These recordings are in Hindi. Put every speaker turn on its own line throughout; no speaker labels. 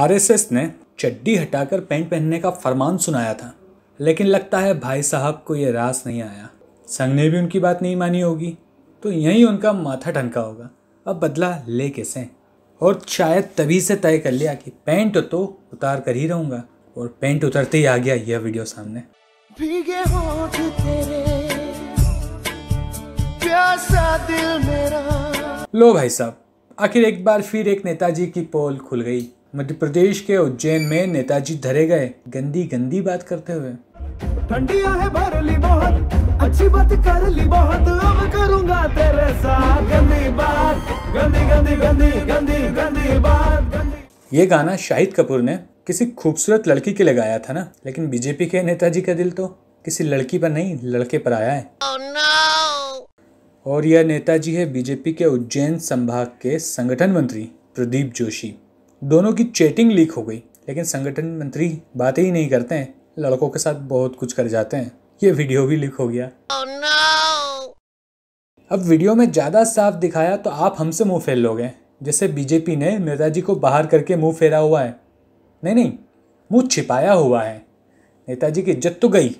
आरएसएस ने चड्डी हटाकर पैंट पहनने का फरमान सुनाया था लेकिन लगता है भाई साहब को यह रास नहीं आया संघ ने भी उनकी बात नहीं मानी होगी तो यहीं उनका माथा ठनका होगा अब बदला ले कैसे और शायद तभी से तय कर लिया कि पैंट तो उतार कर ही रहूंगा और पेंट उतरते ही आ गया यह वीडियो सामने भीगे तेरे प्यासा दिल मेरा लो भाई साहब आखिर एक बार फिर एक नेताजी की पोल खुल गई मध्य प्रदेश के उज्जैन में नेताजी धरे गए गंदी गंदी बात करते हुए ठंडिया है भर ली बहुत अच्छी बात कर ली बहुत अब करूंगा तेरे साथ गंदी बात गंदी गंदी गंदी गंदी गंदी बात गंदी ये गाना शाहिद कपूर ने किसी खूबसूरत लड़की के लिए गाया था ना लेकिन बीजेपी के नेताजी का दिल तो किसी लड़की पर नहीं लड़के पर आया है oh, no! और यह नेताजी है बीजेपी के उज्जैन संभाग के संगठन मंत्री प्रदीप जोशी दोनों की चैटिंग लीक हो गई लेकिन संगठन मंत्री बातें ही नहीं करते हैं लड़कों के साथ बहुत कुछ कर जाते हैं ये वीडियो भी लीक हो गया oh, no! अब वीडियो में ज़्यादा साफ दिखाया तो आप हमसे मुंह फेर लोगे जैसे बीजेपी ने नेताजी को बाहर करके मुंह फेरा हुआ है नहीं नहीं मुंह छिपाया हुआ है नेताजी की इज्जत तो गई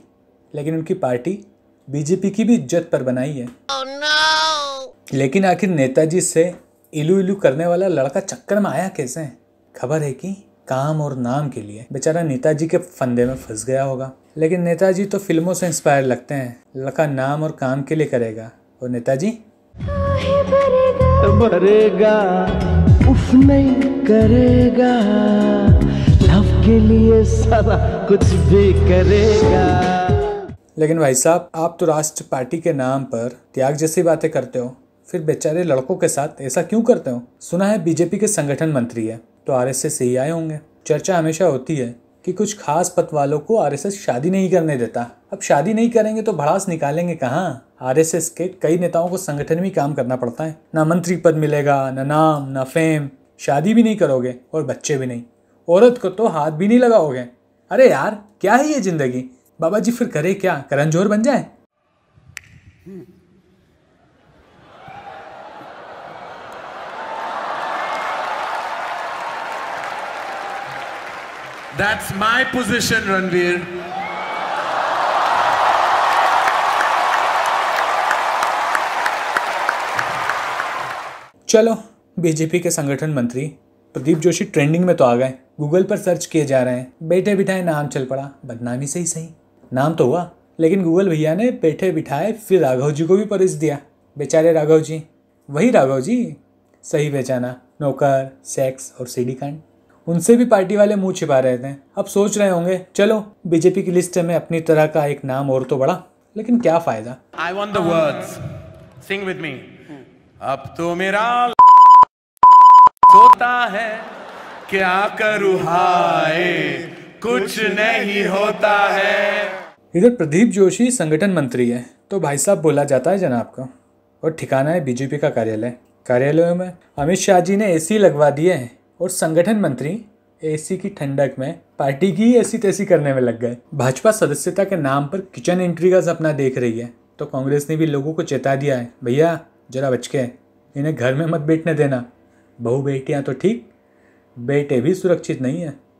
लेकिन उनकी पार्टी बीजेपी की भी इज्जत पर बनाई है oh, no! लेकिन आखिर नेताजी से इलू इलू करने वाला लड़का चक्कर में आया कैसे है खबर है कि काम और नाम के लिए बेचारा नेताजी के फंदे में फंस गया होगा लेकिन नेताजी तो फिल्मों से इंस्पायर लगते हैं लड़का नाम और काम के लिए करेगा और नेताजी भरेगा उफ नहीं करेगा लव के लिए सारा कुछ भी करेगा लेकिन भाई साहब आप तो राष्ट्र पार्टी के नाम पर त्याग जैसी बातें करते हो फिर बेचारे लड़कों के साथ ऐसा क्यों करते हो सुना है बीजेपी के संगठन मंत्री है तो आर एस से ही आए होंगे चर्चा हमेशा होती है कि कुछ खास पत वालों को एस शादी नहीं करने देता अब शादी नहीं करेंगे तो भड़ास निकालेंगे कहाँ एस के कई नेताओं को संगठन में काम करना पड़ता है ना मंत्री पद मिलेगा ना नाम ना फेम शादी भी नहीं करोगे और बच्चे भी नहीं औरत को तो हाथ भी नहीं लगाओगे अरे यार क्या है ये जिंदगी बाबा जी फिर करे क्या करण जोर बन जाए हम्म। That's my position, Ranveer. चलो बीजेपी के संगठन मंत्री प्रदीप जोशी ट्रेंडिंग में तो आ गए गूगल पर सर्च किए जा रहे हैं बैठे बिठाए नाम चल पड़ा बदनामी से ही सही नाम तो हुआ लेकिन गूगल भैया ने बैठे बिठाए फिर राघव जी को भी परिस दिया बेचारे राघव जी वही राघव जी सही पहचाना नौकर सेक्स और सीडी कांड उनसे भी पार्टी वाले मुंह छिपा रहे थे अब सोच रहे होंगे चलो बीजेपी की लिस्ट में अपनी तरह का एक नाम और तो बड़ा लेकिन क्या फायदा आई वॉन्ट दर्ड सिंग विद मी अब तो मेरा सोता है क्या करू हाय कुछ नहीं होता है इधर प्रदीप जोशी संगठन मंत्री है तो भाई साहब बोला जाता है जनाब का और ठिकाना है बीजेपी का कार्यालय कार्यालयों में अमित शाह जी ने एसी लगवा दिए हैं और संगठन मंत्री एसी की ठंडक में पार्टी की ऐसी तैसी करने में लग गए भाजपा सदस्यता के नाम पर किचन एंट्री का सपना देख रही है तो कांग्रेस ने भी लोगों को चेता दिया है भैया जरा बच के इन्हें घर में मत बैठने देना बहू बेटियाँ तो ठीक बेटे भी सुरक्षित नहीं है